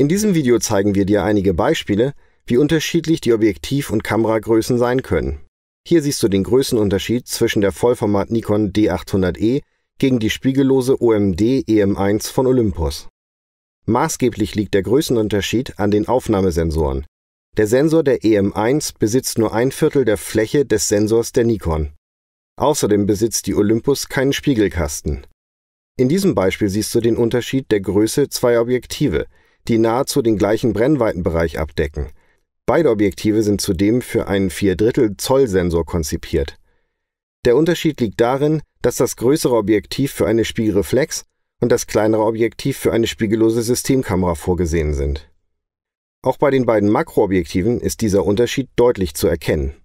In diesem Video zeigen wir dir einige Beispiele, wie unterschiedlich die Objektiv- und Kameragrößen sein können. Hier siehst du den Größenunterschied zwischen der Vollformat Nikon D800E gegen die spiegellose OMD EM1 von Olympus. Maßgeblich liegt der Größenunterschied an den Aufnahmesensoren. Der Sensor der EM1 besitzt nur ein Viertel der Fläche des Sensors der Nikon. Außerdem besitzt die Olympus keinen Spiegelkasten. In diesem Beispiel siehst du den Unterschied der Größe zweier Objektive – die nahezu den gleichen Brennweitenbereich abdecken. Beide Objektive sind zudem für einen Viertrittel-Zoll-Sensor konzipiert. Der Unterschied liegt darin, dass das größere Objektiv für eine Spiegelreflex und das kleinere Objektiv für eine spiegellose Systemkamera vorgesehen sind. Auch bei den beiden Makroobjektiven ist dieser Unterschied deutlich zu erkennen